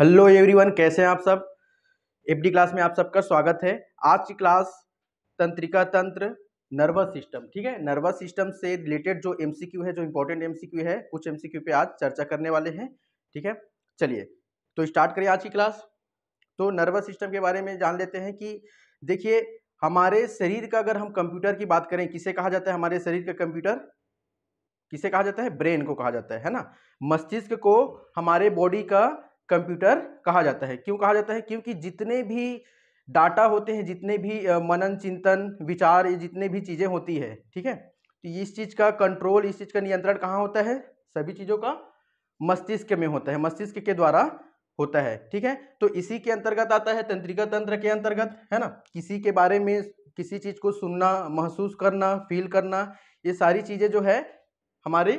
Hello everyone कैसे हैं आप सब एफडी क्लास में आप सबका स्वागत है आज की क्लास तंत्रिका तंत्र नर्वस सिस्टम ठीक है नर्वस सिस्टम से रिलेटेड जो एमसीक्यू है जो इंपॉर्टेंट एमसीक्यू है कुछ एमसीक्यू पे आज चर्चा करने वाले हैं ठीक है चलिए तो स्टार्ट करें आज की क्लास तो नर्वस सिस्टम के बारे में जान लेते हैं कि देखिए हमारे शरीर का अगर हम कंप्यूटर की बात करें किसे कहा जाता है हमारे शरीर का कंप्यूटर किसे कहा जाता है ब्रेन को कहा जाता है है ना मस्तिष्क को हमारे बॉडी का कंप्यूटर कहा जाता है क्यों कहा जाता है क्योंकि जितने भी डाटा होते हैं जितने भी मनन चिंतन विचार जितने भी चीज़ें होती है ठीक है तो इस चीज़ का कंट्रोल इस चीज़ का नियंत्रण कहाँ होता है सभी चीज़ों का मस्तिष्क में होता है मस्तिष्क के द्वारा होता है ठीक है तो इसी के अंतर्गत आता है तंत्रिका तंत्र के अंतर्गत है ना किसी के बारे में किसी चीज़ को सुनना महसूस करना फील करना ये सारी चीज़ें जो है हमारे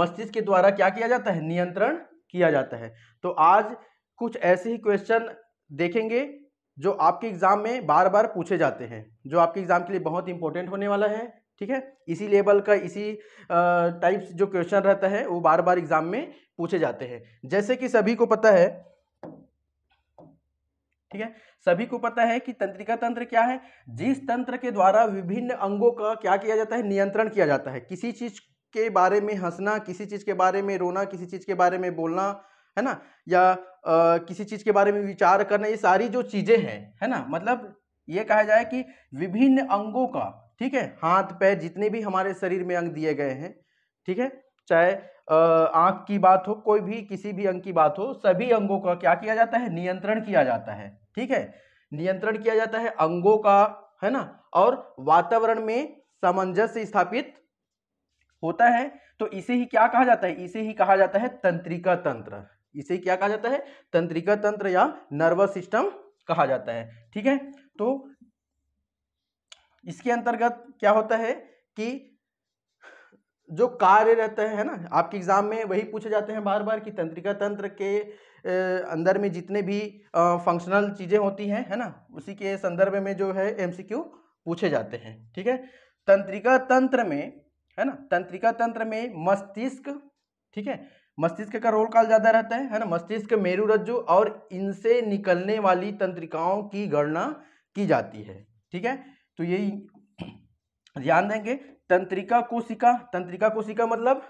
मस्तिष्क के द्वारा क्या किया जाता है नियंत्रण किया जाता है तो आज कुछ ऐसे ही क्वेश्चन देखेंगे जो आपके एग्ज़ाम में बार बार पूछे जाते हैं जो आपके एग्ज़ाम के लिए बहुत इंपॉर्टेंट होने वाला है ठीक है इसी लेवल का इसी टाइप्स जो क्वेश्चन रहता है वो बार बार एग्ज़ाम में पूछे जाते हैं जैसे कि सभी को पता है ठीक है सभी को पता है कि तंत्रिका तंत्र क्या है जिस तंत्र के द्वारा विभिन्न अंगों का क्या किया जाता है नियंत्रण किया जाता है किसी चीज़ के बारे में हंसना किसी चीज़ के बारे में रोना किसी चीज़ के बारे में बोलना है ना या आ, किसी चीज़ के बारे में विचार करना ये सारी जो चीज़ें हैं है ना मतलब ये कहा जाए कि विभिन्न अंगों का ठीक है हाथ पैर जितने भी हमारे शरीर में अंग दिए गए हैं ठीक है चाहे आँख की बात हो कोई भी किसी भी अंग की बात हो सभी अंगों का क्या किया जाता है नियंत्रण किया जाता है ठीक है नियंत्रण किया जाता है अंगों का है ना और वातावरण में सामंजस्य स्थापित होता है तो इसे ही क्या कहा जाता है इसे ही कहा जाता है तंत्रिका तंत्र इसे क्या कहा जाता है तंत्रिका तंत्र या नर्वस सिस्टम कहा जाता है ठीक है तो इसके अंतर्गत क्या होता है कि जो कार्य रहता है ना आपके एग्जाम में वही पूछे जाते हैं बार बार कि तंत्रिका तंत्र के अंदर में जितने भी फंक्शनल चीज़ें होती हैं है ना उसी के संदर्भ में जो है एमसीक्यू पूछे जाते हैं ठीक है तंत्रिका तंत्र में है ना तंत्रिका तंत्र में मस्तिष्क ठीक है मस्तिष्क का रोल काल ज़्यादा रहता है है ना मस्तिष्क मेरु रज्जु और इनसे निकलने वाली तंत्रिकाओं की गणना की जाती है ठीक है तो यही ध्यान देंगे तंत्रिका कोशिका तंत्रिका कोशिका मतलब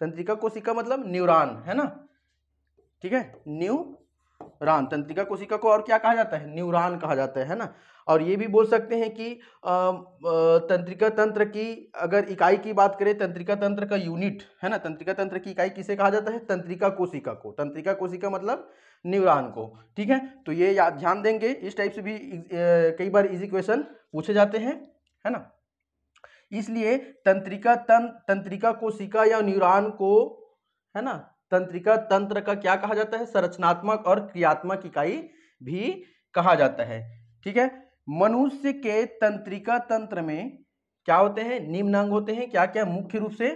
तंत्रिका कोशिका मतलब न्यूरॉन है ना ठीक है न्यू रान तंत्रिका कोशिका को और क्या कहा जाता है न्यूरान कहा जाता है ना और ये भी बोल सकते हैं कि तंत्रिका तंत्र की अगर इकाई की बात करें तंत्रिका तंत्र का यूनिट है ना तंत्रिका तंत्र की इकाई किसे कहा जाता है तंत्रिका कोशिका को तंत्रिका कोशिका मतलब न्यूरॉन को ठीक है तो ये याद ध्यान देंगे इस टाइप से भी कई बार इजी क्वेश्चन पूछे जाते हैं है ना इसलिए तंत्रिका तन तंत्रिका कोशिका या न्यूरान को है ना तंत्रिका तंत्र का क्या कहा जाता है संरचनात्मक और क्रियात्मक इकाई भी कहा जाता है ठीक है मनुष्य के तंत्रिका तंत्र में क्या होते हैं निम्न अंग होते हैं क्या क्या मुख्य रूप से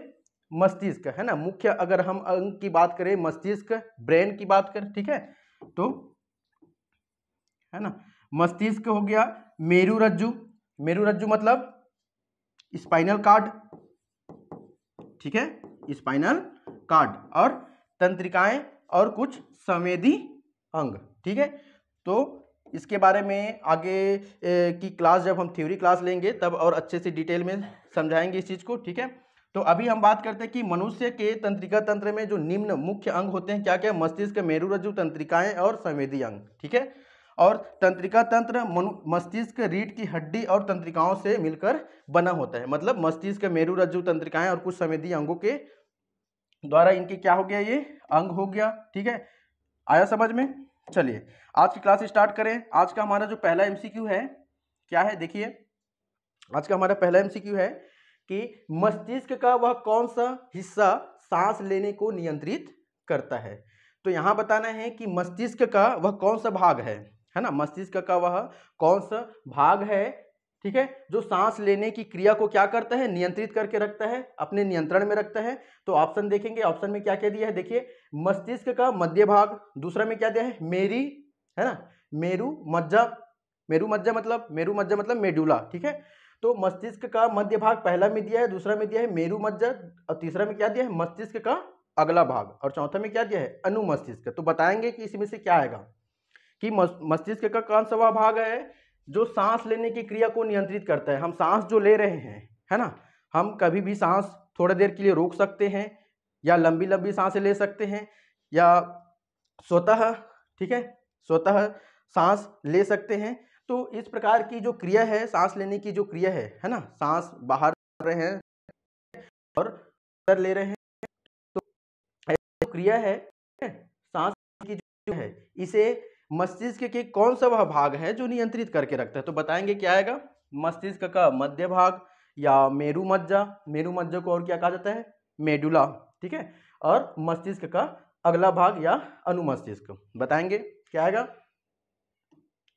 मस्तिष्क है ना मुख्य अगर हम अंग की बात करें मस्तिष्क ब्रेन की बात करें ठीक है तो है ना मस्तिष्क हो गया मेरु रज्जु मेरु रज्जु मतलब स्पाइनल कार्ड ठीक है स्पाइनल कार्ड और तंत्रिकाएं और कुछ संवेदी अंग ठीक है तो इसके बारे में आगे की क्लास जब हम थ्योरी क्लास लेंगे तब और अच्छे से डिटेल में समझाएंगे इस चीज़ को ठीक है तो अभी हम बात करते हैं कि मनुष्य के तंत्रिका तंत्र में जो निम्न मुख्य अंग होते हैं क्या क्या मस्तिष्क मेरुरज्जु तंत्रिकाएं और संवेदी अंग ठीक है और तंत्रिका तंत्र मस्तिष्क रीढ़ की हड्डी और तंत्रिकाओं से मिलकर बना होता है मतलब मस्तिष्क मेरुरज्जु तंत्रिकाएं और कुछ संवेदी अंगों के द्वारा इनके क्या हो गया ये अंग हो गया ठीक है आया समझ में चलिए आज की क्लास स्टार्ट करें आज का हमारा जो पहला एमसीक्यू है क्या है देखिए आज का हमारा पहला एमसीक्यू है कि मस्तिष्क का वह कौन सा हिस्सा सांस लेने को नियंत्रित करता है तो यहाँ बताना है कि मस्तिष्क का वह कौन सा भाग है है ना मस्तिष्क का वह कौन सा भाग है ठीक है जो सांस लेने की क्रिया को क्या करता है नियंत्रित करके रखता है अपने नियंत्रण में रखता है तो ऑप्शन देखेंगे ऑप्शन में क्या क्या दिया है देखिए मस्तिष्क का मध्य भाग दूसरा में क्या दिया है मेरी है ना मेरु मज्जा मेरु मज्जा मतलब मेरु मज्जा मतलब मेडुला ठीक है तो मस्तिष्क का मध्य भाग पहला में दिया है दूसरा में दिया है मेरु मज्जा और तीसरा में क्या दिया है मस्तिष्क का अगला भाग और चौथा में क्या दिया है अनुमस्तिष्क तो बताएंगे कि इसमें से क्या आएगा कि मस्तिष्क का कौन सा भाग है जो सांस लेने की क्रिया को नियंत्रित करता है हम सांस जो ले रहे हैं है ना हम कभी भी सांस थोड़ी देर के लिए रोक सकते हैं या लंबी लंबी सांसें ले सकते हैं या स्वतः ठीक है स्वतः सांस ले सकते हैं तो इस प्रकार की जो क्रिया है सांस लेने की जो क्रिया है है ना सांस बाहर रहे हैं और अंदर ले रहे हैं तो क्रिया है सांस की जो है इसे मस्तिष्क के कौन सा वह भाग है जो नियंत्रित करके रखता है तो बताएंगे क्या आएगा मस्तिष्क का मध्य भाग या मेरु मज्जा मेरु मज्जा को और क्या कहा जाता है मेडुला ठीक है और मस्तिष्क का अगला भाग या अनुमस्तिष्क बताएंगे क्या आएगा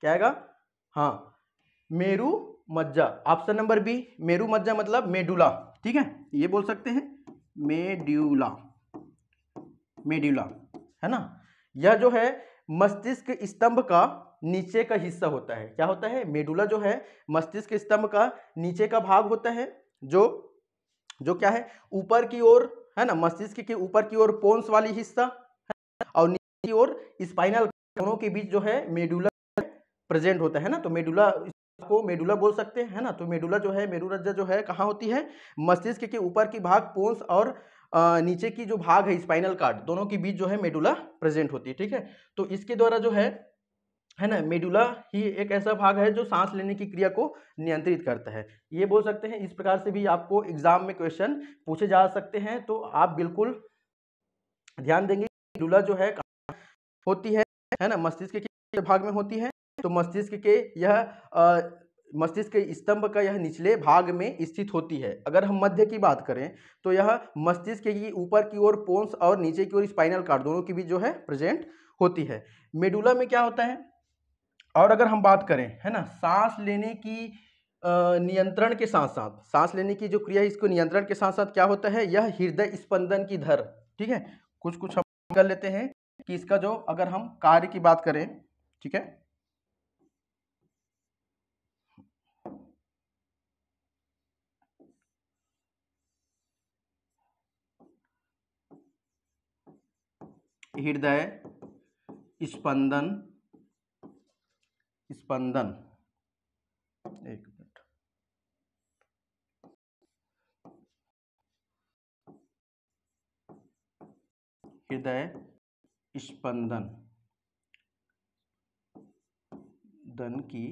क्या आएगा हाँ मेरु मज्जा ऑप्शन नंबर बी मेरु मज्जा मतलब मेडुला ठीक है ये बोल सकते हैं मेड्यूला मेड्यूला है ना यह जो है मस्तिष्क स्तंभ का नीचे का हिस्सा होता है क्या होता है मेडुला जो है मस्तिष्क स्तंभ का नीचे का भाग होता है जो जो क्या है ऊपर की ओर है ना मस्तिष्क के ऊपर की ओर पोन्स वाली हिस्सा और नीचे की ओर स्पाइनल दोनों के बीच जो है मेडुला प्रेजेंट होता है ना तो मेडुला को मेडुला बोल सकते हैं ना तो मेडुला जो है मेरुरज्जा जो है कहाँ होती है मस्तिष्क के ऊपर की भाग पोन्स और नीचे की जो भाग है स्पाइनल कार्ड दोनों के बीच जो है मेडुला प्रेजेंट होती है ठीक है तो इसके द्वारा जो है है ना मेडुला ही एक ऐसा भाग है जो सांस लेने की क्रिया को नियंत्रित करता है ये बोल सकते हैं इस प्रकार से भी आपको एग्जाम में क्वेश्चन पूछे जा सकते हैं तो आप बिल्कुल ध्यान देंगे मेडुला जो है होती है है ना मस्तिष्क के भाग में होती है तो मस्तिष्क के यह मस्तिष्क के स्तंभ का यह निचले भाग में स्थित होती है अगर हम मध्य की बात करें तो यह मस्तिष्क की ऊपर की ओर पोन्स और नीचे की ओर स्पाइनल कार्ड दोनों की भी जो है प्रेजेंट होती है मेडुला में क्या होता है और अगर हम बात करें है ना सांस लेने की नियंत्रण के साथ साथ सांस लेने की जो क्रिया है इसको नियंत्रण के साथ साथ क्या होता है यह हृदय स्पंदन की धर ठीक है कुछ कुछ हम कर लेते हैं कि इसका जो अगर हम कार्य की बात करें ठीक है हृदय स्पंदन स्पंदन एक मिनट हृदय स्पंदन दन की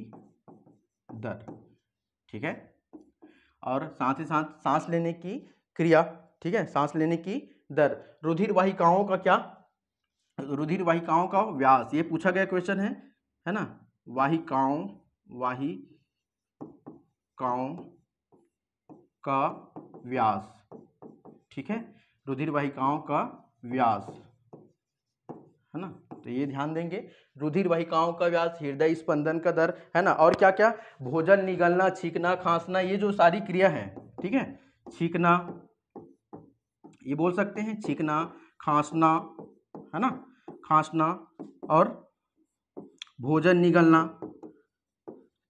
दर ठीक है और साथ ही साथ सांस लेने की क्रिया ठीक है सांस लेने की दर रुधिर वाहिकाओं का क्या रुधिर वाहिकाओं का व्यास ये पूछा गया क्वेश्चन है है ना वाहिकाओं वाहिकाओं का व्यास ठीक है रुधिर वाहिकाओं का व्यास है ना तो ये ध्यान देंगे रुधिर वाहिकाओं का व्यास हृदय स्पंदन का दर है ना और क्या क्या भोजन निगलना छींकना खांसना ये जो सारी क्रिया है ठीक है छींकना ये बोल सकते हैं छींकना खांसना है ना खांसना और भोजन निगलना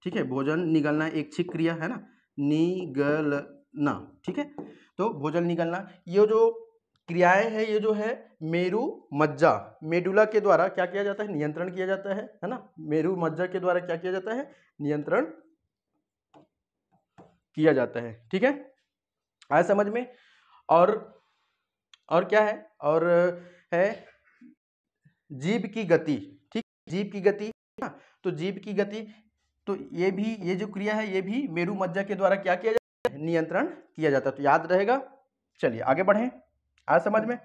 ठीक है भोजन निगलना एक छिक क्रिया है ना निगलना ठीक है तो भोजन निगलना ये जो क्रियाएं हैं ये जो है मेरु मज्जा मेडुला के द्वारा क्या किया जाता है नियंत्रण किया जाता है है ना मेरु मज्जा के द्वारा क्या किया जाता है नियंत्रण किया जाता है ठीक है आया समझ में और और क्या है और है जीव की गति ठीक जीव की गति हाँ, तो जीव की गति तो ये भी ये जो क्रिया है ये भी मेरु मज्जा के द्वारा क्या किया जाता है नियंत्रण किया जाता है तो याद रहेगा चलिए आगे बढ़ें आज समझ में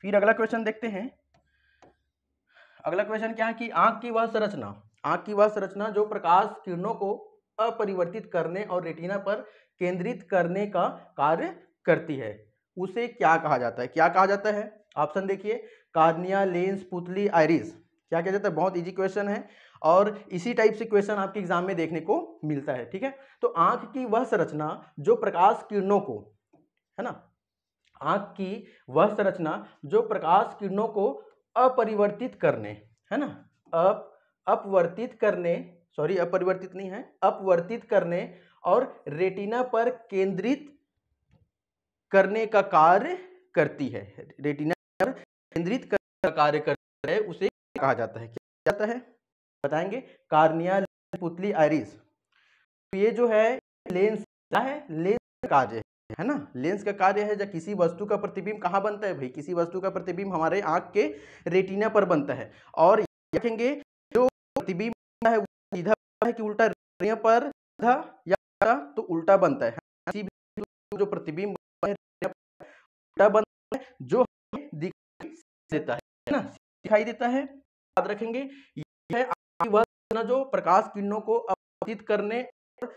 फिर अगला क्वेश्चन देखते हैं अगला क्वेश्चन क्या है कि आंख की वह संरचना आंख की वह संरचना जो प्रकाश किरणों को अपरिवर्तित करने और रेटिना पर केंद्रित करने का कार्य करती है उसे क्या कहा जाता है क्या कहा जाता है ऑप्शन देखिए कार्निया लेंस पुतली आयरिस क्या क्या जाता है बहुत इजी क्वेश्चन है और इसी टाइप से क्वेश्चन आपके एग्जाम में देखने को मिलता है ठीक है तो आंख की वह संरचना जो प्रकाश किरणों को है ना आंख की वह संरचना जो प्रकाश किरणों को अपरिवर्तित करने है ना अप अपवर्तित करने सॉरी अपरिवर्तित नहीं है अपवर्तित करने और रेटिना पर केंद्रित करने का कार्य करती है रेटिना केंद्रित कर कार्य कर रहे उसे कहा जाता है क्या जाता है बताएंगे कार्निया पुतली आयरिस तो ये जो है लेंस क्या है लेंस कार्य है ना लेंस का कार्य है जब किसी वस्तु का प्रतिबिंब कहाँ बनता है भाई किसी वस्तु का प्रतिबिंब हमारे आंख के रेटिना पर बनता है और देखेंगे जो प्रतिबिंब है वो सीधा है कि उल्टा रेटिना पर था या तो उल्टा बनता है किसी भी जो प्रतिबिंब उल्टा बनता है जो दिख देता है ना दिखाई देता है याद रखेंगे यह है वह जो प्रकाश किरणों को अपतित करने और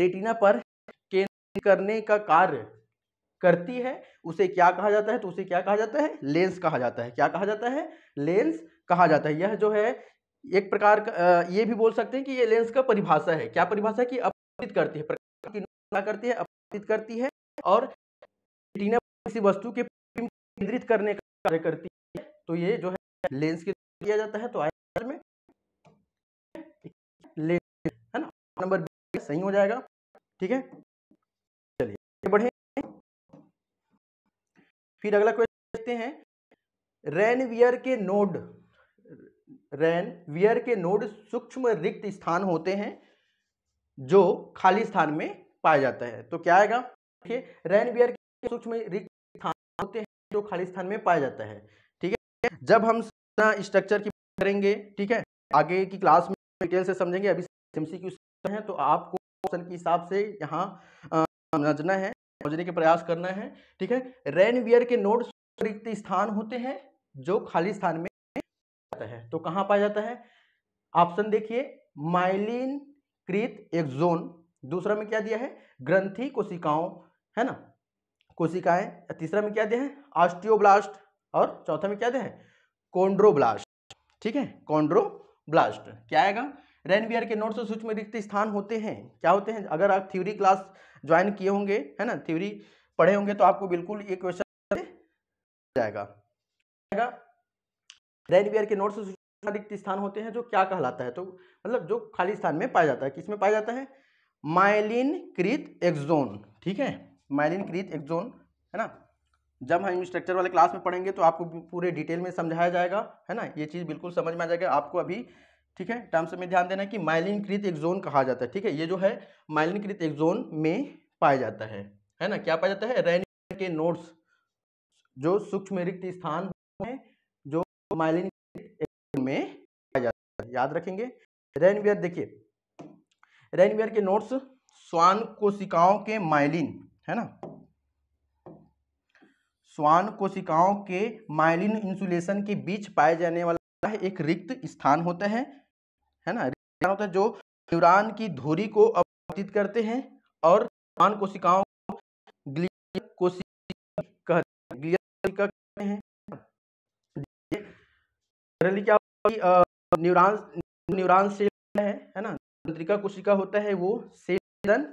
रेटिना पर केंद्रित करने का कार्य करती है उसे क्या कहा जाता है तो उसे क्या कहा जाता है लेंस कहा जाता है क्या कहा जाता है लेंस कहा जाता है यह जो है एक प्रकार का ये भी बोल सकते हैं कि यह लेंस का परिभाषा है क्या परिभाषा है कि अपतित करती है प्रकाश की करती है अपतित करती है और रेटिना किसी वस्तु के केंद्रित करने का कार्य करती है तो ये जो है लेंस के दिया जाता है तो आयत में लेंस है ना नंबर सही हो जाएगा ठीक है चलिए बढ़े फिर अगला क्वेश्चन देखते हैं रेनवियर के नोड रैनवियर के नोड सूक्ष्म रिक्त स्थान होते हैं जो खाली स्थान में पाया जाता है तो क्या आएगा देखिए रेनवियर के सूक्ष्म रिक्त स्थान होते हैं जो खाली स्थान में पाया जाता है ठीक है जब हम स्ट्रक्चर की करेंगे ठीक है आगे की क्लास में डिटेल से समझेंगे अभी एमसीक्यू है तो आपको क्वेश्चन के हिसाब से यहाँ समझना है समझने के प्रयास करना है ठीक है रेनवियर के नोट रिक्त स्थान होते हैं जो खाली स्थान में जाता है तो कहाँ पाया जाता है ऑप्शन देखिए माइलिन कृत एक जोन दूसरा में क्या दिया है ग्रंथी कोशिकाओं है ना कोशिकाएं तीसरा में क्या दे है ऑस्टियोब्लास्ट और चौथा में क्या दे है कोंड्रोब्लास्ट ठीक है कोंड्रोब्लास्ट क्या आएगा रेनबियर के नोट्स और में रिक्त स्थान होते हैं क्या होते हैं अगर आप थ्योरी क्लास ज्वाइन किए होंगे है ना थ्योरी पढ़े होंगे तो आपको बिल्कुल ये क्वेश्चन जाएगा रेनबियर के नोट्स रिक्त स्थान होते हैं जो क्या कहलाता है तो मतलब जो खाली स्थान में पाया जाता है किसमें पाया जाता है माइलिन कृत एक्सोन ठीक है माइलिन क्रीत एक्जोन है ना जब हम स्ट्रक्चर वाले क्लास में पढ़ेंगे तो आपको पूरे डिटेल में समझाया जाएगा है ना ये चीज़ बिल्कुल समझ में आ जाएगा आपको अभी ठीक है टर्म्स में ध्यान देना कि माइलिन एक एक्जोन कहा जाता है ठीक है ये जो है माइलिन एक एक्जोन में पाया जाता है है ना क्या पाया जाता है रैनियर के नोट्स जो सूक्ष्म रिक्त स्थान है जो माइलिन में पाया जाता है याद रखेंगे रेनवियर देखिए रेनवियर के नोट्स स्वान कोशिकाओं के माइलिन है ना स्वान कोशिकाओं के माइलिन इंसुलेशन के बीच पाए जाने वाला एक रिक्त स्थान होता है है ना रिक्त होता है जो न्यूरॉन की धुरी को अवतित करते हैं और स्वान कोशिकाओं को ग्लियल कोशिका कहते हैं जनरली क्या न्यूरॉन न्यूरॉन सेल है है ना तंत्रिका कोशिका होता है वो सेल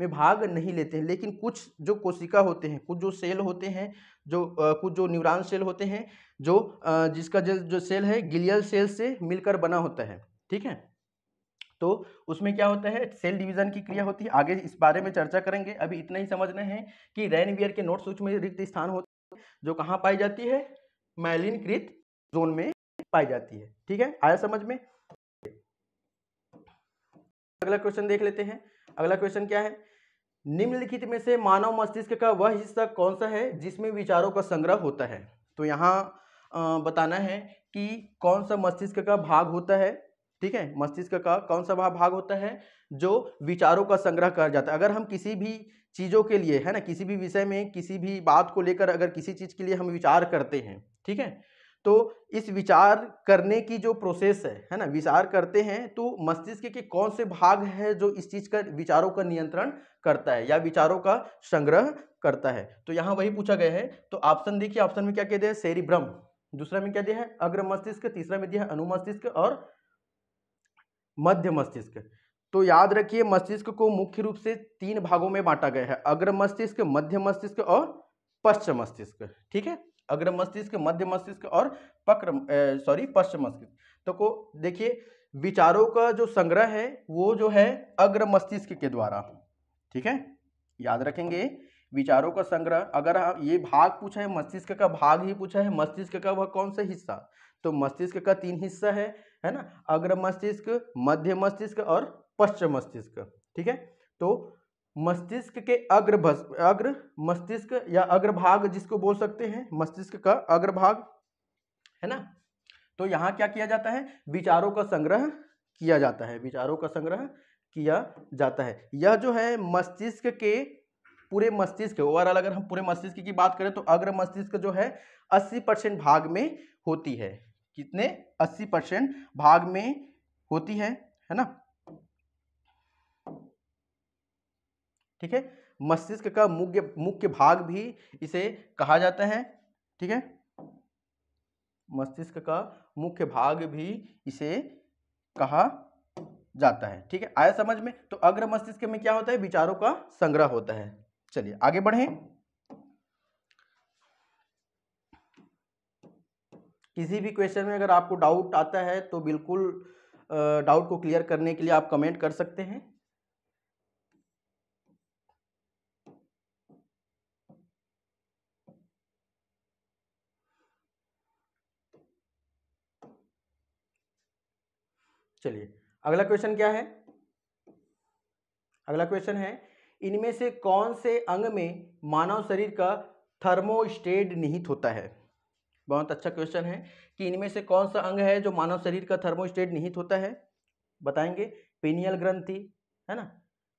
में भाग नहीं लेते हैं लेकिन कुछ जो कोशिका होते हैं कुछ जो सेल होते हैं जो आ, कुछ जो न्यूरॉन सेल होते हैं जो आ, जिसका जो, जो सेल है गिलियल सेल से मिलकर बना होता है ठीक है तो उसमें क्या होता है सेल डिवीजन की क्रिया होती है आगे इस बारे में चर्चा करेंगे अभी इतना ही समझना है कि रैनवियर के नोट सूक्ष्म रिक्त स्थान होते हैं जो कहाँ पाई जाती है मैलिन कृत जोन में पाई जाती है ठीक है आया समझ में अगला क्वेश्चन देख लेते हैं अगला क्वेश्चन क्या है निम्नलिखित में से मानव मस्तिष्क का वह हिस्सा कौन सा है जिसमें विचारों का संग्रह होता है तो यहाँ बताना है कि कौन सा मस्तिष्क का भाग होता है ठीक है मस्तिष्क का कौन सा भाग होता है जो विचारों का संग्रह कर जाता है अगर हम किसी भी चीज़ों के लिए है ना किसी भी विषय में किसी भी बात को लेकर अगर किसी चीज़ के लिए हम विचार करते हैं ठीक है तो इस विचार करने की जो प्रोसेस है है ना विचार करते हैं तो मस्तिष्क के कौन से भाग है जो इस चीज़ का विचारों का नियंत्रण करता है या विचारों का संग्रह करता है तो यहाँ वही पूछा गया है तो ऑप्शन देखिए ऑप्शन में क्या कह दिया है सेरिब्रम दूसरा में क्या दिया है अग्र मस्तिष्क तीसरा में दिया है अनुमस्तिष्क और मध्य मस्तिष्क तो याद रखिए मस्तिष्क को मुख्य रूप से तीन भागों में बांटा गया है अग्र मस्तिष्क मध्य मस्तिष्क और पश्चिम मस्तिष्क ठीक है अग्र मस्तिष्क मध्य मस्तिष्क और पक्र सॉरी पश्चिम मस्तिष्क तो को देखिए विचारों का जो संग्रह है वो जो है अग्र मस्तिष्क के द्वारा ठीक है याद रखेंगे विचारों का संग्रह अगर हाँ ये भाग पूछा है मस्तिष्क का भाग ही पूछा है मस्तिष्क का वह कौन सा हिस्सा तो मस्तिष्क का तीन हिस्सा है है ना अग्र मस्तिष्क मध्य मस्तिष्क और पश्चिम मस्तिष्क ठीक है तो मस्तिष्क के अग्र अग्र मस्तिष्क या अग्रभाग जिसको बोल सकते हैं मस्तिष्क का अग्रभाग है ना तो यहाँ क्या किया जाता है विचारों का संग्रह किया जाता है विचारों का संग्रह किया जाता है यह जो है मस्तिष्क के पूरे मस्तिष्क ओवरऑल अगर हम पूरे मस्तिष्क की बात करें तो अग्र मस्तिष्क जो है 80 परसेंट भाग में होती है कितने 80 परसेंट भाग में होती है है ना ठीक है मस्तिष्क का मुख्य मुख्य भाग भी इसे कहा जाता है ठीक है मस्तिष्क का मुख्य भाग भी इसे कहा जाता है ठीक है आया समझ में तो अग्र मस्तिष्क में क्या होता है विचारों का संग्रह होता है चलिए आगे बढ़े किसी भी क्वेश्चन में अगर आपको डाउट आता है तो बिल्कुल डाउट को क्लियर करने के लिए आप कमेंट कर सकते हैं चलिए अगला क्वेश्चन क्या है अगला क्वेश्चन है इनमें से कौन से अंग में मानव शरीर का थर्मोस्टेट निहित होता है बहुत अच्छा क्वेश्चन है कि इनमें से कौन सा अंग है जो मानव शरीर का थर्मोस्टेट निहित होता है बताएंगे पेनियल ग्रंथि है ना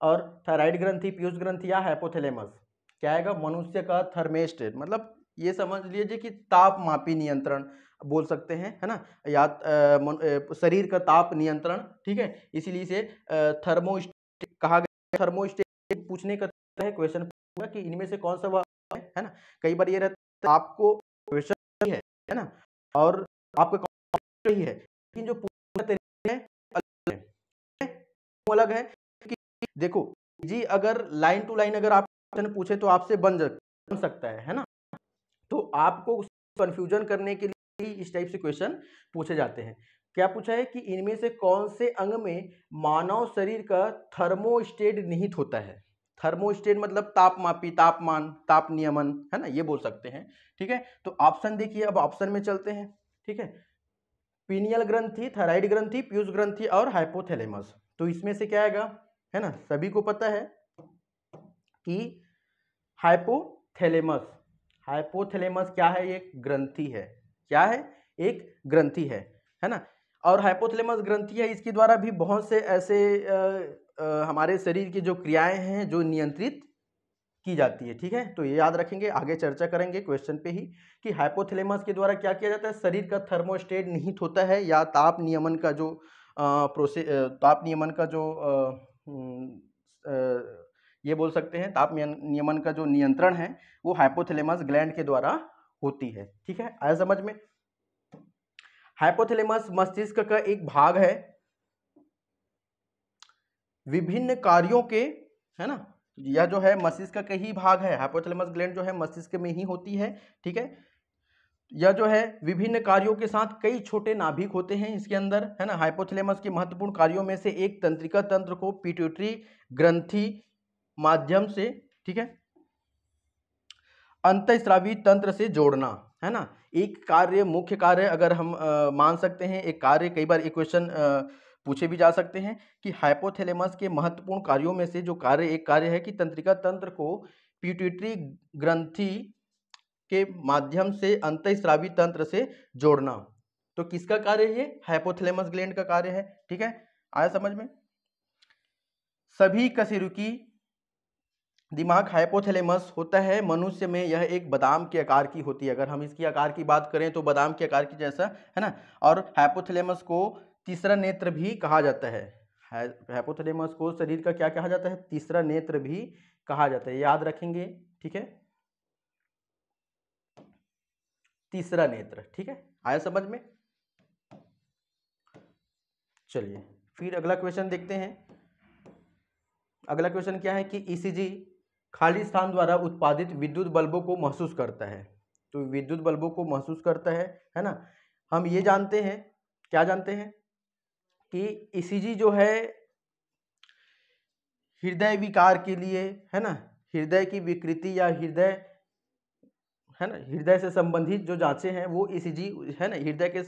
और थायराइड ग्रंथि पीयूष ग्रंथि या हाइपोथैलेमस क्या आएगा मनुष्य का थर्मेस्टेट मतलब ये समझ लीजिए कि ताप मापी नियंत्रण बोल सकते हैं है ना या शरीर का ताप नियंत्रण ठीक है इसीलिए इसे थर्मोस्टेट कहा गया थर्मोस्टेट पूछने का है क्वेश्चन कि इनमें से कौन सा है है ना कई बार ये रहता है आपको क्वेश्चन है है ना और आपका ही है लेकिन जो पूरा तरीका है अलग है अलग है कि देखो जी अगर लाइन टू लाइन अगर आप क्वेश्चन पूछे तो आपसे बन सकता है है ना तो आपको कंफ्यूजन करने के लिए इस टाइप से क्वेश्चन पूछे जाते हैं क्या पूछा है कि इनमें से कौन से अंग में मानव शरीर का थर्मोस्टेट निहित होता है थर्मोस्टेट मतलब तापमापी तापमान ताप नियमन है ना ये बोल सकते हैं ठीक है तो ऑप्शन देखिए अब ऑप्शन में चलते हैं ठीक है पीनियल ग्रंथि थायराइड ग्रंथि प्यूज ग्रंथि और हाइपोथैलेमस तो इसमें से क्या आएगा है ना सभी को पता है कि हाइपोथैलेमस हाइपोथैलेमस क्या है ये ग्रंथि है क्या है एक ग्रंथि है है ना और हाइपोथलेमस ग्रंथि है इसके द्वारा भी बहुत से ऐसे आ, आ, हमारे शरीर की जो क्रियाएं हैं जो नियंत्रित की जाती है ठीक है तो ये याद रखेंगे आगे चर्चा करेंगे क्वेश्चन पे ही कि हाइपोथलेमस के द्वारा क्या किया जाता है शरीर का थर्मोस्टेट निहित होता है या ताप नियमन का जो प्रोसे ताप नियमन का जो आ, हम्म, ये बोल सकते हैं ताप नियमन का जो नियंत्रण है वो हाइपोथेलेमस ग्लैंड के द्वारा होती है ठीक है आया समझ में हाइपोथेलेमस मस्तिष्क का एक भाग है विभिन्न कार्यों के है ना यह जो है मस्तिष्क का ही भाग है हाइपोथेलेमस ग्लैंड जो है मस्तिष्क में ही होती है ठीक है यह जो है विभिन्न कार्यों के साथ कई छोटे नाभिक होते हैं इसके अंदर है ना हाइपोथेलेमस के महत्वपूर्ण कार्यों में से एक तंत्रिका तंत्र को पिट्यूटरी ग्रंथि माध्यम से ठीक है अंतस्रावी तंत्र से जोड़ना है ना एक कार्य मुख्य कार्य अगर हम आ, मान सकते हैं एक कार्य कई बार इक्वेशन पूछे भी जा सकते हैं कि हाइपोथेलेमस के महत्वपूर्ण कार्यों में से जो कार्य एक कार्य है कि तंत्रिका तंत्र को प्यूटिटरी ग्रंथि के माध्यम से अंतस्रावी तंत्र से जोड़ना तो किसका कार्य है हाइपोथेलेमस ग्लैंड का कार्य है ठीक है आया समझ में सभी कशेरुकी दिमाग हाइपोथैलेमस होता है मनुष्य में यह एक बादाम के आकार की होती है अगर हम इसकी आकार की बात करें तो बादाम के आकार की जैसा है ना और हाइपोथैलेमस को तीसरा नेत्र भी कहा जाता है हाइपोथैलेमस को शरीर का क्या कहा जाता है तीसरा नेत्र भी कहा जाता है याद रखेंगे ठीक है तीसरा नेत्र ठीक है आया समझ में चलिए फिर अगला क्वेश्चन देखते हैं अगला क्वेश्चन क्या है कि ईसीजी e खाली स्थान द्वारा उत्पादित विद्युत बल्बों को महसूस करता है तो विद्युत बल्बों को महसूस करता है है ना हम ये जानते हैं क्या जानते हैं कि ईसीजी जो है हृदय विकार के लिए है ना हृदय की विकृति या हृदय है ना हृदय से संबंधित जो जांचें हैं वो ईसीजी है ना हृदय के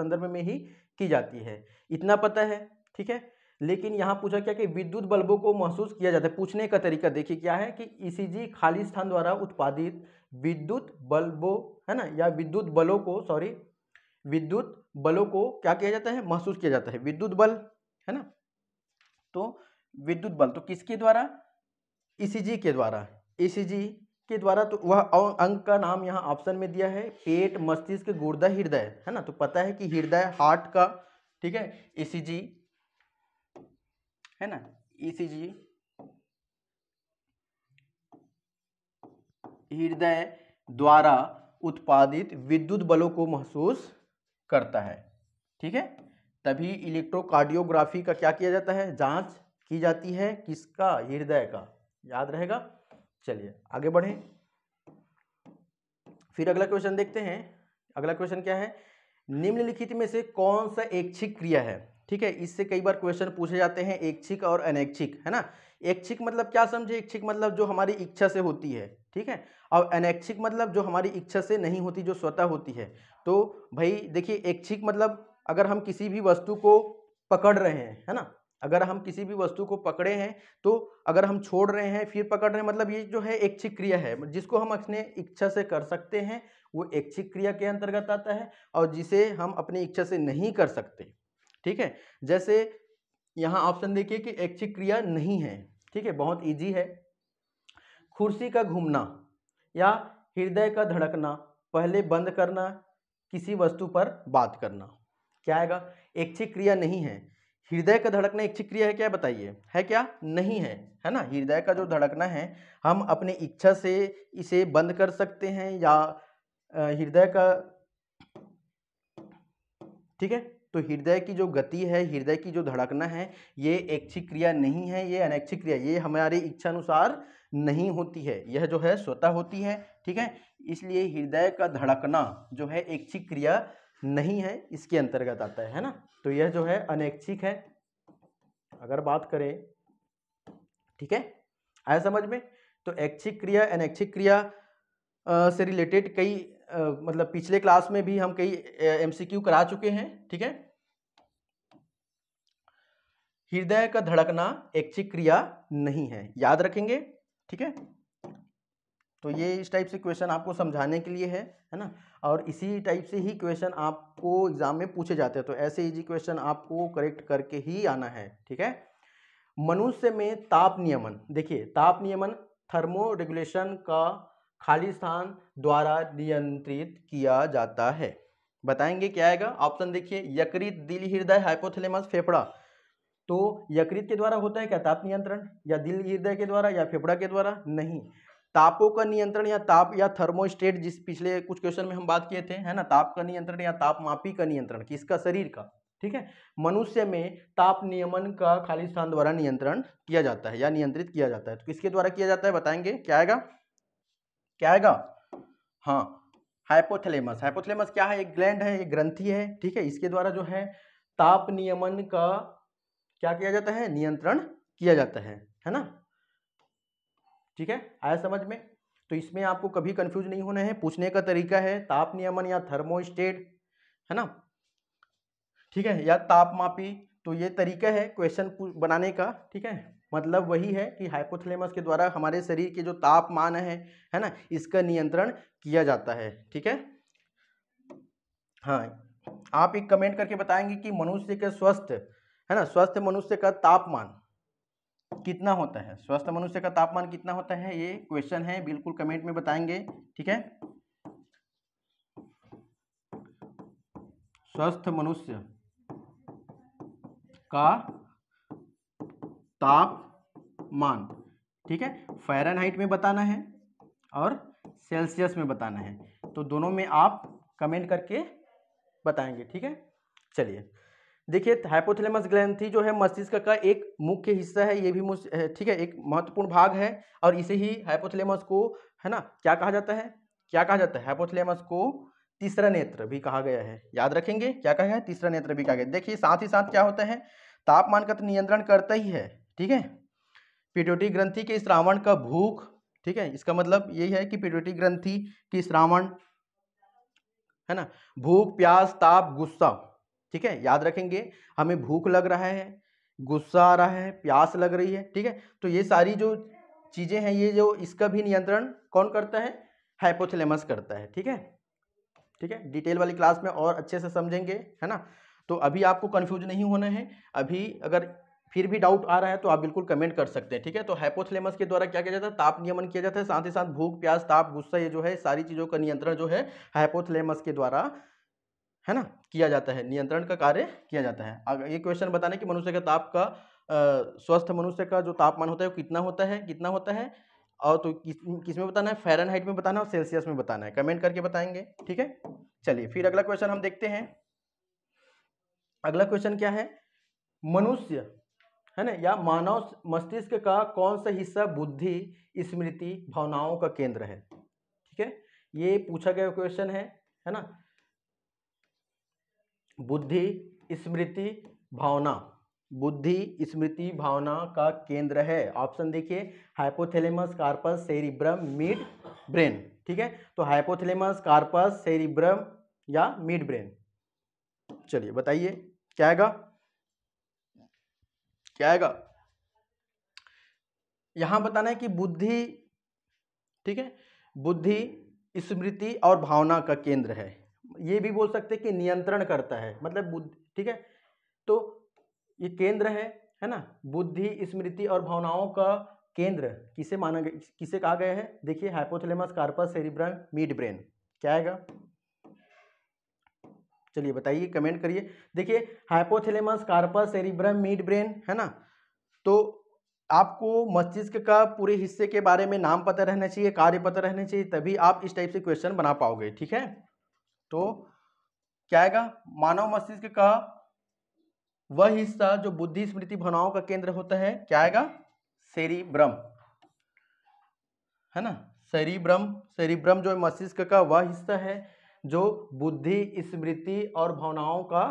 संदर्भ में ही की जाती है इतना पता है ठीक है लेकिन यहाँ पूछा क्या कि विद्युत बल्बों को महसूस किया जाता है पूछने का तरीका देखिए क्या है कि ईसीजी e खाली स्थान द्वारा उत्पादित विद्युत बल्बों है ना या विद्युत बलों को सॉरी विद्युत बलों को क्या किया जाता है महसूस किया जाता है विद्युत बल है ना तो विद्युत बल तो किसके द्वारा ई e के द्वारा ई e के द्वारा तो वह अंग का नाम यहाँ ऑप्शन में दिया है पेट मस्तिष्क गुर्दा हृदय है ना तो पता है कि हृदय हार्ट का ठीक है ई है ना ईसीजी e हृदय द्वारा उत्पादित विद्युत बलों को महसूस करता है ठीक है तभी इलेक्ट्रोकार्डियोग्राफी का क्या किया जाता है जांच की जाती है किसका हृदय का याद रहेगा चलिए आगे बढ़े फिर अगला क्वेश्चन देखते हैं अगला क्वेश्चन क्या है निम्नलिखित में से कौन सा ऐच्छिक क्रिया है ठीक है इससे कई बार क्वेश्चन पूछे जाते हैं ऐच्छिक और अनैच्छिक है ना ऐच्छिक मतलब क्या समझे ऐच्छिक मतलब जो हमारी इच्छा से होती है ठीक है और अनैच्छिक मतलब जो हमारी इच्छा से नहीं होती जो स्वतः होती है तो भाई देखिए ऐच्छिक मतलब अगर हम किसी भी वस्तु को पकड़ रहे हैं है ना अगर हम किसी भी वस्तु को पकड़े हैं तो अगर हम छोड़ रहे हैं फिर पकड़ रहे हैं मतलब ये जो है ऐच्छिक क्रिया है जिसको हम अपने इच्छा से कर सकते हैं वो ऐच्छिक क्रिया के अंतर्गत आता है और जिसे हम अपनी इच्छा से नहीं कर सकते ठीक है जैसे यहाँ ऑप्शन देखिए कि ऐच्छिक क्रिया नहीं है ठीक है बहुत ईजी है कुर्सी का घूमना या हृदय का धड़कना पहले बंद करना किसी वस्तु पर बात करना क्या आएगा ऐच्छिक क्रिया नहीं है हृदय का धड़कना इच्छिक क्रिया है क्या बताइए है क्या नहीं है है ना हृदय का जो धड़कना है हम अपने इच्छा से इसे बंद कर सकते हैं या हृदय का ठीक है तो हृदय की जो गति है हृदय की जो धड़कना है ये ऐच्छिक क्रिया नहीं है ये अनैच्छिक क्रिया ये हमारी इच्छा अनुसार नहीं होती है यह जो है स्वतः होती है ठीक है इसलिए हृदय का धड़कना जो है ऐच्छिक क्रिया नहीं है इसके अंतर्गत आता है, है ना तो यह जो है अनैच्छिक है अगर बात करें ठीक है आया समझ में तो ऐच्छिक क्रिया अनैच्छिक क्रिया से रिलेटेड कई मतलब पिछले क्लास में भी हम कई एमसीक्यू करा चुके हैं ठीक है हृदय का धड़कना ऐच्छिक क्रिया नहीं है याद रखेंगे ठीक है तो ये इस टाइप से क्वेश्चन आपको समझाने के लिए है है ना और इसी टाइप से ही क्वेश्चन आपको एग्जाम में पूछे जाते हैं तो ऐसे इजी क्वेश्चन आपको करेक्ट करके ही आना है ठीक है मनुष्य में ताप नियमन देखिए ताप नियमन थर्मो रेगुलेशन का खालिस्तान द्वारा नियंत्रित किया जाता है बताएंगे क्या आएगा ऑप्शन देखिए यकृत दिल हृदय हाइपोथेलेमस फेफड़ा तो यकृत के द्वारा होता है क्या ताप नियंत्रण या दिल हृदय के द्वारा या फेफड़ा के द्वारा नहीं तापों का नियंत्रण या ताप या थर्मोस्टेट जिस पिछले कुछ क्वेश्चन में हम बात किए थे है ना ताप का नियंत्रण या तापमापी का नियंत्रण किसका शरीर का ठीक है मनुष्य में ताप नियमन का खालिस्तान द्वारा नियंत्रण किया जाता है या नियंत्रित किया जाता है तो किसके द्वारा किया जाता है बताएंगे क्या आएगा क्या आएगा हाँ हाइपोथेलेमस हाइपोथेलेमस क्या है एक ग्लैंड है एक ग्रंथी है ठीक है इसके द्वारा जो है ताप नियमन का क्या किया जाता है नियंत्रण किया जाता है है ना ठीक है आया समझ में तो इसमें आपको कभी कंफ्यूज नहीं होना है पूछने का तरीका है ताप नियमन या थर्मोस्टेट है ना ठीक है या तापमापी तो ये तरीका है क्वेश्चन बनाने का ठीक है मतलब वही है कि हाइपोथैलेमस के द्वारा हमारे शरीर के जो तापमान है है ना इसका नियंत्रण किया जाता है ठीक है हाँ आप एक कमेंट करके बताएंगे कि मनुष्य के स्वस्थ है ना स्वस्थ मनुष्य का तापमान कितना होता है स्वस्थ मनुष्य का तापमान कितना होता है ये क्वेश्चन है बिल्कुल कमेंट में बताएंगे ठीक है स्वस्थ मनुष्य का तापमान ठीक है फ़ारेनहाइट में बताना है और सेल्सियस में बताना है तो दोनों में आप कमेंट करके बताएंगे ठीक है चलिए देखिए हाइपोथैलेमस ग्रंथि जो है मस्तिष्क का एक मुख्य हिस्सा है ये भी ठीक है एक महत्वपूर्ण भाग है और इसे ही हाइपोथैलेमस को है ना क्या कहा जाता है क्या कहा जाता है हाइपोथैलेमस को तीसरा नेत्र भी कहा गया है याद रखेंगे क्या कहा है तीसरा नेत्र भी कहा गया देखिए साथ ही साथ क्या होता है तापमान का तो नियंत्रण करता ही है ठीक है पीटोटी ग्रंथि के श्रावण का भूख ठीक है इसका मतलब यही है कि पीटोटी ग्रंथि की श्रावण है ना भूख प्यास ताप गुस्सा ठीक है याद रखेंगे हमें भूख लग रहा है गुस्सा आ रहा है प्यास लग रही है ठीक है तो ये सारी जो चीज़ें हैं ये जो इसका भी नियंत्रण कौन करता है हाइपोथैलेमस करता है ठीक है ठीक है डिटेल वाली क्लास में और अच्छे से समझेंगे है ना तो अभी आपको कन्फ्यूज नहीं होना है अभी अगर फिर भी डाउट आ रहा है तो आप बिल्कुल कमेंट कर सकते हैं ठीक है तो हाइपोथलेमस के द्वारा क्या किया जाता है ताप नियमन किया जाता है साथ ही साथ भूख प्यास ताप गुस्सा ये जो है सारी चीज़ों का नियंत्रण जो है हाइपोथलेमस के द्वारा है ना किया जाता है नियंत्रण का कार्य किया जाता है अगर ये क्वेश्चन बताने कि मनुष्य का ताप का स्वस्थ मनुष्य का जो तापमान होता है वो कितना होता है कितना होता है और तो किस किस में बताना है फेरन हाइट में बताना है और सेल्सियस में बताना है कमेंट करके बताएंगे ठीक है चलिए फिर अगला क्वेश्चन हम देखते हैं अगला क्वेश्चन क्या है मनुष्य है ना या मानव मस्तिष्क का कौन सा हिस्सा बुद्धि स्मृति भावनाओं का केंद्र है ठीक है ये पूछा गया क्वेश्चन है है ना बुद्धि स्मृति भावना बुद्धि स्मृति भावना का केंद्र है ऑप्शन देखिए hypothalamus corpus cerebrum midbrain ठीक है तो हाइपोथेलेमस कार्पस सेरिब्रम या मिड ब्रेन चलिए बताइए क्या आएगा क्या आएगा यहां बताना है कि बुद्धि ठीक है बुद्धि स्मृति और भावना का केंद्र है ये भी बोल सकते कि नियंत्रण करता है मतलब बुद्धि ठीक है तो ये केंद्र है है ना बुद्धि स्मृति और भावनाओं का केंद्र किसे माना गया किसे कहा गया है देखिए hypothalamus corpus cerebrum midbrain क्या आएगा चलिए बताइए कमेंट करिए देखिए hypothalamus corpus cerebrum midbrain है ना तो आपको मस्तिष्क का पूरे हिस्से के बारे में नाम पता रहना चाहिए कार्य पता रहना चाहिए तभी आप इस टाइप से क्वेश्चन बना पाओगे ठीक है तो क्या आएगा मानव मस्तिष्क का वह हिस्सा जो बुद्धि स्मृति भावनाओं का केंद्र होता है क्या आएगा सेरिब्रम है ना सेरिब्रम सेरिब्रम जो मस्तिष्क का वह हिस्सा है जो बुद्धि स्मृति और भावनाओं का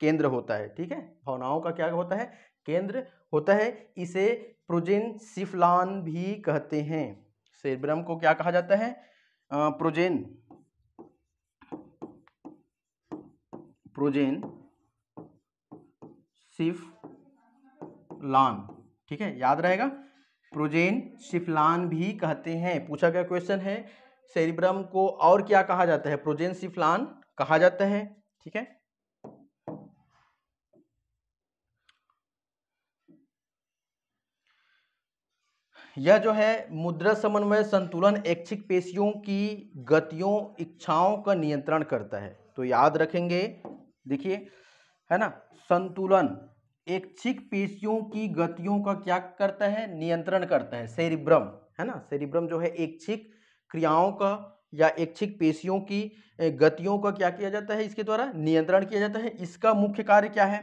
केंद्र होता है ठीक है भावनाओं का क्या होता है केंद्र होता है इसे प्रोजेन सिफलान भी कहते हैं सेब्रम को क्या कहा जाता है प्रोजेन प्रोजेन सिफलान ठीक है याद रहेगा प्रोजेन सिफलान भी कहते हैं पूछा गया क्वेश्चन है सेरिब्रम को और क्या कहा जाता है प्रोजेंसिफ्लान कहा जाता है ठीक है यह जो है मुद्रा समन्वय संतुलन ऐच्छिक पेशियों की गतियों इच्छाओं का नियंत्रण करता है तो याद रखेंगे देखिए है ना संतुलन ऐच्छिक पेशियों की गतियों का क्या करता है नियंत्रण करता है सेरिब्रम है ना सेरिब्रम जो है ऐच्छिक क्रियाओं का या इच्छिक पेशियों की गतियों का क्या किया जाता है इसके द्वारा नियंत्रण किया जाता है इसका मुख्य कार्य क्या है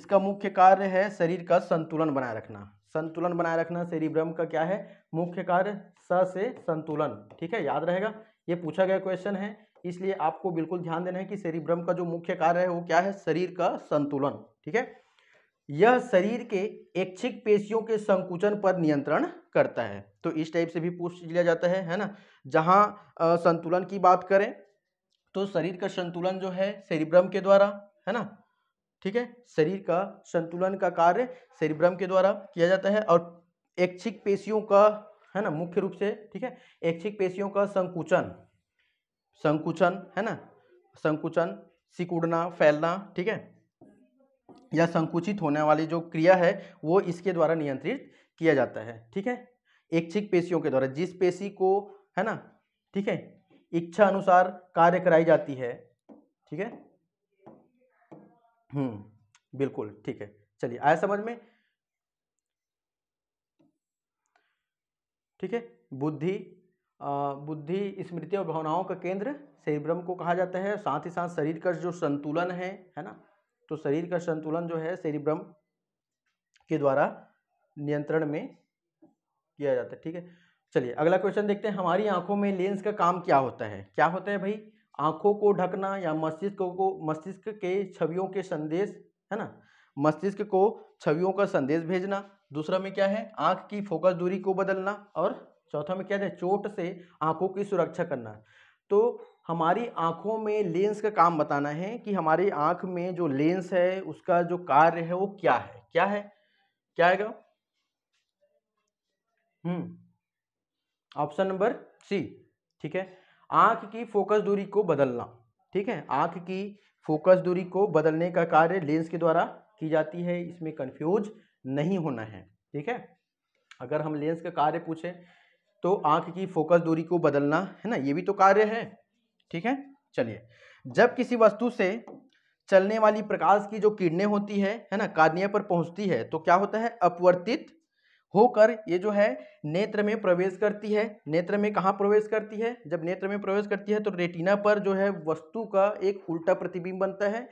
इसका मुख्य कार्य है शरीर का संतुलन बनाए रखना संतुलन बनाए रखना सेरिब्रम का क्या है मुख्य कार्य स से संतुलन ठीक है याद रहेगा ये पूछा गया क्वेश्चन है इसलिए आपको बिल्कुल ध्यान देना है कि सेरिब्रम का जो मुख्य कार्य है वो क्या है शरीर का संतुलन ठीक है यह शरीर के ऐच्छिक पेशियों के संकुचन पर नियंत्रण करता है तो इस टाइप से भी पूछ लिया जाता है है ना जहाँ संतुलन की बात करें तो शरीर का संतुलन जो है सेरिब्रम के द्वारा है ना ठीक है शरीर का संतुलन का कार्य सेरिब्रम के द्वारा किया जाता है और ऐच्छिक पेशियों का है ना मुख्य रूप से ठीक है ऐच्छिक पेशियों का संकुचन संकुचन है ना संकुचन सिकुड़ना फैलना ठीक है या संकुचित होने वाली जो क्रिया है वो इसके द्वारा नियंत्रित किया जाता है ठीक है इच्छिक पेशियों के द्वारा जिस पेशी को है ना ठीक है इच्छा अनुसार कार्य कराई जाती है ठीक है हम्म बिल्कुल ठीक है चलिए आया समझ में ठीक है बुद्धि बुद्धि स्मृति और भावनाओं का केंद्र सेरिब्रम को कहा जाता है साथ ही साथ शरीर का जो संतुलन है है ना तो शरीर का संतुलन जो है सेरिब्रम के द्वारा नियंत्रण में किया जाता है ठीक है चलिए अगला क्वेश्चन देखते हैं हमारी आंखों में लेंस का काम क्या होता है क्या होता है भाई आंखों को ढकना या मस्तिष्क को मस्तिष्क के छवियों के संदेश है ना मस्तिष्क को छवियों का संदेश भेजना दूसरा में क्या है आंख की फोकस दूरी को बदलना और चौथा में क्या है चोट से आंखों की सुरक्षा करना तो हमारी आंखों में लेंस का काम बताना है कि हमारी आंख में जो लेंस है उसका जो कार्य है वो क्या है क्या है क्या है हम्म। ऑप्शन नंबर सी ठीक है आंख की फोकस दूरी को बदलना ठीक है आंख की फोकस दूरी को बदलने का कार्य लेंस के द्वारा की जाती है इसमें कंफ्यूज नहीं होना है ठीक है अगर हम लेंस का कार्य पूछे तो आंख की फोकस दूरी को बदलना है ना ये भी तो कार्य है ठीक है चलिए जब किसी वस्तु से चलने वाली प्रकाश की जो किरणें होती है है ना कार्निया पर पहुंचती है तो क्या होता है अपवर्तित होकर ये जो है नेत्र में प्रवेश करती है नेत्र में कहाँ प्रवेश करती है जब नेत्र में प्रवेश करती है तो रेटिना पर जो है वस्तु का एक उल्टा प्रतिबिंब बनता है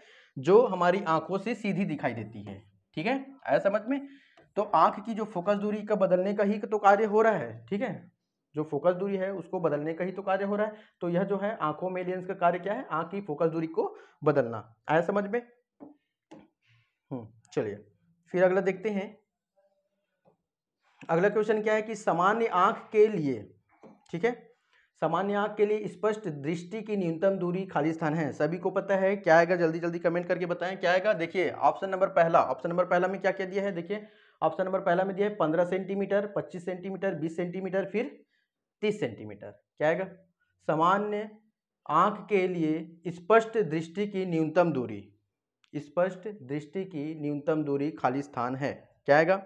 जो हमारी आंखों से सीधी दिखाई देती है ठीक है आया समझ में तो आंख की जो फोकस दूरी का बदलने का ही तो कार्य हो रहा है ठीक है जो फोकस दूरी है उसको बदलने का ही तो कार्य हो रहा है तो यह जो है आंखों में लेंस का कार्य क्या है आंख की फोकस दूरी को बदलना आया समझ में हम्म चलिए फिर अगला देखते हैं अगला क्वेश्चन क्या है कि सामान्य आंख के लिए ठीक है सामान्य आंख के लिए स्पष्ट दृष्टि की न्यूनतम दूरी खाली स्थान है सभी को पता है क्या आएगा जल्दी जल्दी कमेंट करके बताएं क्या आएगा देखिए ऑप्शन नंबर पहला ऑप्शन नंबर पहला में क्या क्या दिया है देखिए ऑप्शन नंबर पहला में दिया है पंद्रह सेंटीमीटर पच्चीस सेंटीमीटर बीस सेंटीमीटर फिर तीस सेंटीमीटर क्या आएगा सामान्य आंख के लिए स्पष्ट दृष्टि की न्यूनतम दूरी स्पष्ट दृष्टि की न्यूनतम दूरी खाली स्थान है क्या आएगा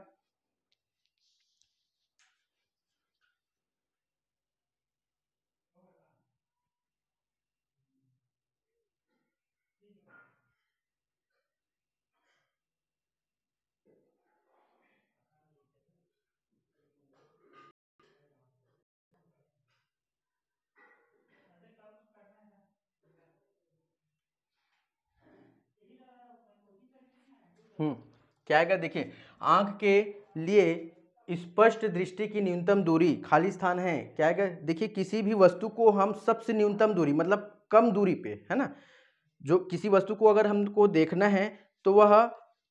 हम्म, क्या आएगा देखिए आंख के लिए स्पष्ट दृष्टि की न्यूनतम दूरी खाली स्थान है क्या आएगा देखिए किसी भी वस्तु को हम सबसे न्यूनतम दूरी मतलब कम दूरी पे है ना जो किसी वस्तु को अगर हमको देखना है तो वह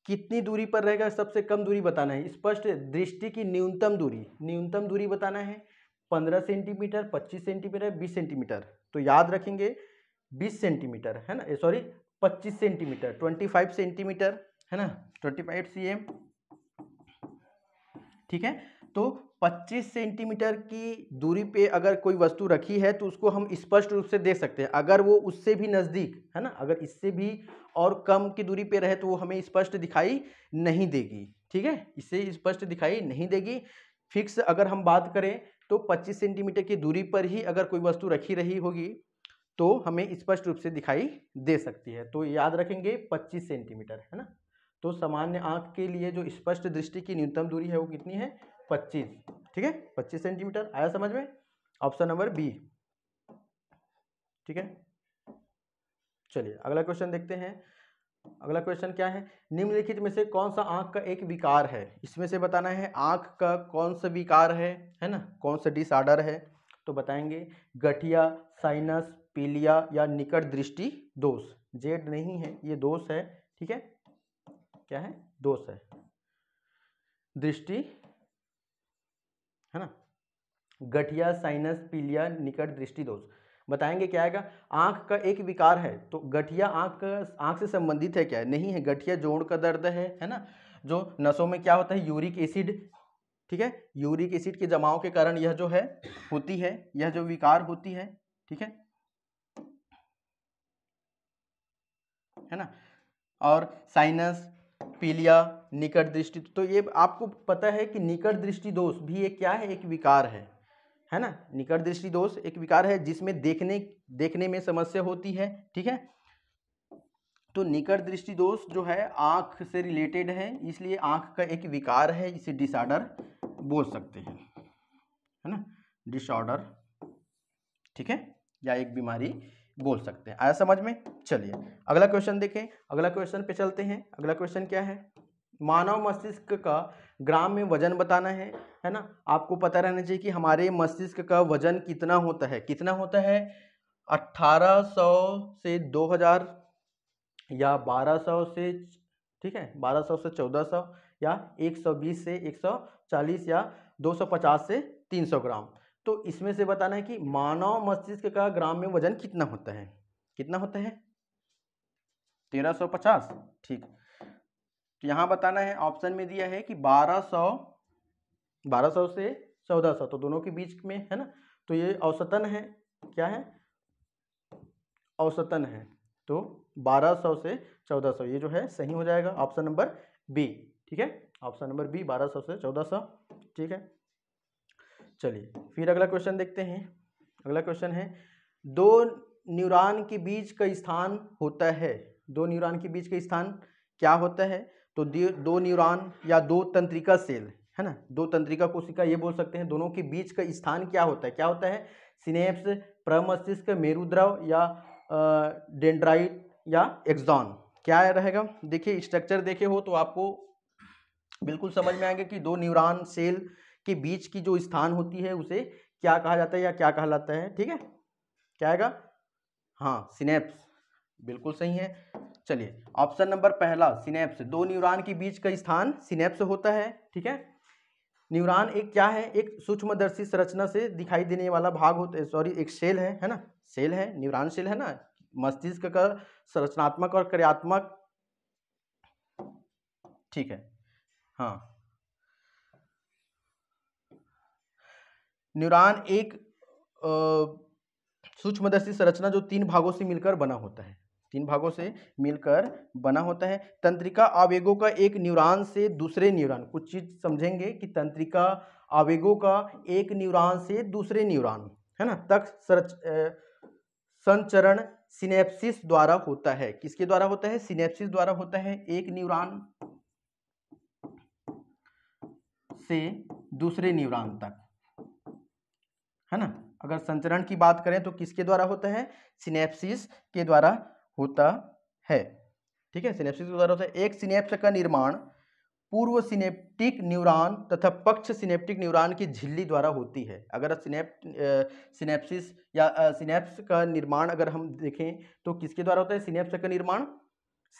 कितनी दूरी पर रहेगा सबसे कम दूरी बताना है स्पष्ट दृष्टि की न्यूनतम दूरी न्यूनतम दूरी बताना है पंद्रह सेंटीमीटर पच्चीस सेंटीमीटर बीस सेंटीमीटर तो याद रखेंगे बीस सेंटीमीटर है ना सॉरी पच्चीस सेंटीमीटर ट्वेंटी फाइव सेंटीमीटर है ना ट्वेंटी फाइव सी एम ठीक है तो 25 सेंटीमीटर की दूरी पे अगर कोई वस्तु रखी है तो उसको हम स्पष्ट रूप से देख सकते हैं अगर वो उससे भी नज़दीक है ना अगर इससे भी और कम की दूरी पे रहे तो वो हमें स्पष्ट दिखाई नहीं देगी ठीक है इससे स्पष्ट दिखाई नहीं देगी फिक्स अगर हम बात करें तो 25 सेंटीमीटर की दूरी पर ही अगर कोई वस्तु रखी रही होगी तो हमें स्पष्ट रूप से दिखाई दे सकती है तो याद रखेंगे पच्चीस सेंटीमीटर है ना तो सामान्य आँख के लिए जो स्पष्ट दृष्टि की न्यूनतम दूरी है वो कितनी है पच्चीस ठीक है पच्चीस सेंटीमीटर आया समझ में ऑप्शन नंबर बी ठीक है चलिए अगला क्वेश्चन देखते हैं अगला क्वेश्चन क्या है निम्नलिखित में से कौन सा आंख का एक विकार है इसमें से बताना है आंख का कौन सा विकार है है ना कौन सा डिसऑर्डर है तो बताएंगे गठिया साइनस पीलिया या निकट दृष्टि दोष जेड नहीं है ये दोष है ठीक है क्या है दोष है दृष्टि है ना गठिया साइनस पीलिया निकट दृष्टि दोष बताएंगे क्या आएगा आंख का एक विकार है तो गठिया आंख आंख से संबंधित है क्या है? नहीं है गठिया जोड़ का दर्द है है ना जो नसों में क्या होता है यूरिक एसिड ठीक है यूरिक एसिड के जमाव के कारण यह जो है होती है यह जो विकार होती है ठीक है है ना और साइनस पीलिया निकट दृष्टि तो ये आपको पता है कि निकट दृष्टि दोष भी ये क्या है एक विकार है है ना निकट दृष्टि दोष एक विकार है जिसमें देखने देखने में समस्या होती है ठीक है तो निकट दृष्टि दोष जो है आँख से रिलेटेड है इसलिए आँख का एक विकार है इसे डिसऑर्डर बोल सकते हैं है ना डिसऑर्डर ठीक है या एक बीमारी बोल सकते हैं आया समझ में चलिए अगला क्वेश्चन देखें अगला क्वेश्चन पे चलते हैं अगला क्वेश्चन क्या है मानव मस्तिष्क का ग्राम में वजन बताना है है ना आपको पता रहना चाहिए कि हमारे मस्तिष्क का वजन कितना होता है कितना होता है 1800 से 2000 या 1200 से ठीक है 1200 से 1400 या 120 से 140 या 250 से 300 ग्राम तो इसमें से बताना है कि मानव मस्तिष्क का ग्राम में वजन कितना होता है कितना होता है तेरह सौ पचास ठीक तो यहाँ बताना है ऑप्शन में दिया है कि बारह सौ बारह सौ से चौदह सौ तो दोनों के बीच में है ना तो ये औसतन है क्या है औसतन है तो बारह सौ से चौदह सौ ये जो है सही हो जाएगा ऑप्शन नंबर बी ठीक है ऑप्शन नंबर बी बारह सौ से चौदह सौ ठीक है चलिए फिर अगला क्वेश्चन देखते हैं अगला क्वेश्चन है दो न्यूरॉन के बीच का स्थान होता है दो न्यूरॉन के बीच का स्थान क्या होता है तो दो न्यूरॉन या दो तंत्रिका सेल है ना दो तंत्रिका कोशिका ये बोल सकते हैं दोनों के बीच का स्थान क्या होता है क्या होता है सिनेप्स प्रमस्तिष्क मेरुद्रव या डेंड्राइट या एक्सॉन क्या रहेगा देखिए स्ट्रक्चर देखे हो तो आपको बिल्कुल समझ में आएंगे कि दो न्यूरॉन सेल के बीच की जो स्थान होती है उसे क्या कहा जाता है या क्या कहलाता है ठीक है क्या आएगा हाँ सिनेप्स बिल्कुल सही है चलिए ऑप्शन नंबर पहला सिनेप्स दो न्यूरॉन के बीच का स्थान सिनेप्स होता है ठीक है न्यूरॉन एक क्या है एक सूक्ष्मदर्शी संरचना से दिखाई देने वाला भाग होता है सॉरी एक सेल है है ना सेल है न्यूरॉन सेल है ना मस्तिष्क का संरचनात्मक और क्रियात्मक ठीक है हाँ न्यूरॉन एक सूक्ष्मदर्शी संरचना जो तीन भागों से मिलकर बना होता है तीन भागों से मिलकर बना होता है तंत्रिका आवेगों का एक न्यूरॉन से दूसरे न्यूरॉन कुछ चीज़ समझेंगे कि तंत्रिका आवेगों का एक न्यूरॉन से दूसरे न्यूरॉन है ना तक सरच संचरण सिनेप्सिस द्वारा होता है किसके द्वारा होता है सिनेप्सिस द्वारा होता है एक न्यूरॉन से दूसरे न्यूरॉन तक है ना अगर संचरण की बात करें तो किसके द्वारा होता है सिनेप्सिस के द्वारा होता है ठीक है सिनेप्सिस के द्वारा होता है एक सिनेप्स का निर्माण पूर्व सिनेप्टिक न्यूरॉन तथा पक्ष सिनेप्टिक न्यूरॉन की झिल्ली द्वारा होती है अगर सिनेप सिनेप्सिस या सिनेप्स का निर्माण अगर हम देखें तो किसके द्वारा होता है सिनेप्स का निर्माण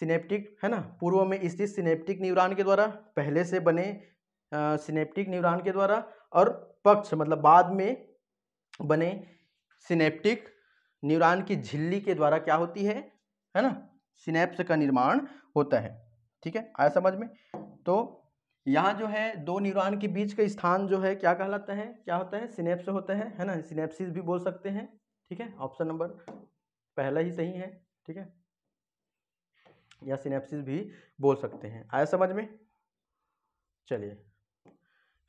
सिनेप्टिक है ना पूर्व में स्थित सिनेप्टिक न्यूरॉन के द्वारा पहले से बने सिनेप्टिक न्यूरॉन के द्वारा और पक्ष मतलब बाद में बने सिनेप्टिक न्यूरॉन की झिल्ली के द्वारा क्या होती है है ना सिनेप्स का निर्माण होता है ठीक है आया समझ में तो यहाँ जो है दो न्यूरॉन के बीच का स्थान जो है क्या कहलाता है क्या होता है सिनेप्स होता है है ना सिनेप्सिस भी बोल सकते हैं ठीक है ऑप्शन नंबर पहला ही सही है ठीक है या सिनेप्सिस भी बोल सकते हैं आया समझ में चलिए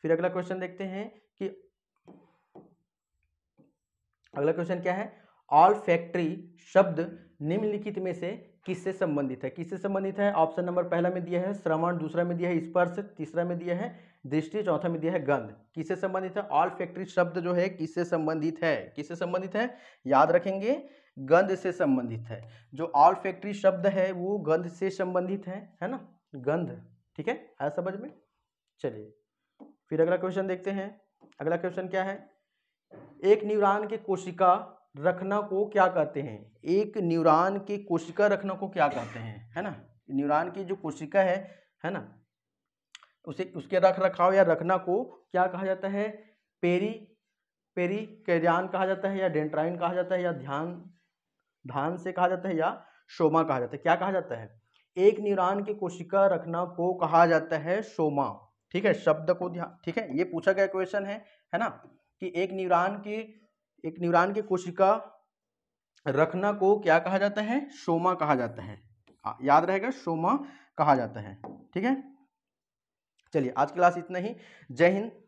फिर अगला क्वेश्चन देखते हैं अगला क्वेश्चन क्या है ऑल फैक्ट्री शब्द निम्नलिखित में से किससे संबंधित है किससे संबंधित है ऑप्शन नंबर पहला में दिया है श्रवण दूसरा में दिया है स्पर्श तीसरा में दिया है दृष्टि चौथा में दिया है गंध किससे संबंधित है ऑल फैक्ट्री शब्द जो है किससे संबंधित है किससे संबंधित है याद रखेंगे गंध से संबंधित है जो ऑल फैक्ट्री शब्द है वो गंध से संबंधित है है ना गंध ठीक है आया समझ में चलिए फिर अगला क्वेश्चन देखते हैं अगला क्वेश्चन क्या है एक न्यूरॉन के कोशिका रखना को क्या कहते हैं एक न्यूरॉन की कोशिका रखना को क्या कहते हैं है ना न्यूरॉन की जो कोशिका है है ना उसे उसके रख रखाव या रखना को क्या कहा जाता है पेरी पेरी कैरियान कहा जाता है या डेंट्राइन कहा जाता है या ध्यान धान से कहा जाता है या शोमा कहा जाता है क्या कहा जाता है एक न्यूरॉन की कोशिका रखना को कहा जाता है शोमा ठीक है शब्द को ध्यान ठीक है ये पूछा गया क्वेश्चन है है ना कि एक न्यूरॉन के एक न्यूरॉन के कोशिका रखना को क्या कहा जाता है सोमा कहा जाता है हाँ, याद रहेगा सोमा कहा जाता है ठीक है चलिए आज की क्लास इतना ही जय हिंद